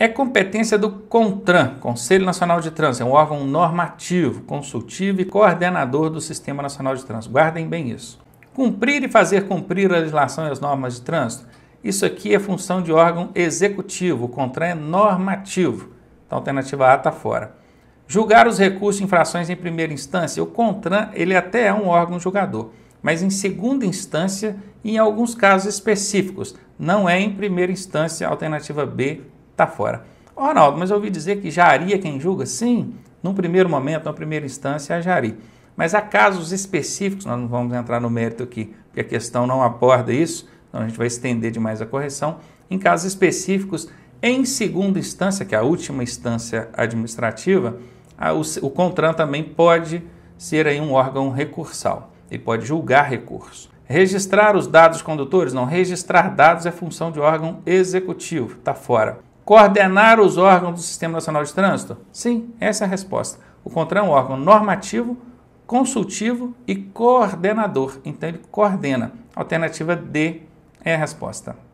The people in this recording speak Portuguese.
É competência do CONTRAN, Conselho Nacional de Trânsito, é um órgão normativo, consultivo e coordenador do Sistema Nacional de Trânsito. Guardem bem isso. Cumprir e fazer cumprir a legislação e as normas de trânsito, isso aqui é função de órgão executivo, o CONTRAN é normativo. Então, a alternativa A está fora. Julgar os recursos e infrações em primeira instância, o CONTRAN ele até é um órgão julgador, mas em segunda instância e em alguns casos específicos. Não é em primeira instância, alternativa B está fora. Oh, Ronaldo, mas eu ouvi dizer que Jari é quem julga? Sim, num primeiro momento, na primeira instância, é Jari. Mas há casos específicos, nós não vamos entrar no mérito aqui, porque a questão não aborda isso, então a gente vai estender demais a correção. Em casos específicos, em segunda instância, que é a última instância administrativa, a, o, o CONTRAN também pode ser aí um órgão recursal. Ele pode julgar recurso. Registrar os dados condutores? Não, registrar dados é função de órgão executivo, está fora. Coordenar os órgãos do Sistema Nacional de Trânsito? Sim, essa é a resposta. O CONTRAN é um órgão normativo, consultivo e coordenador. Então ele coordena. Alternativa D é a resposta.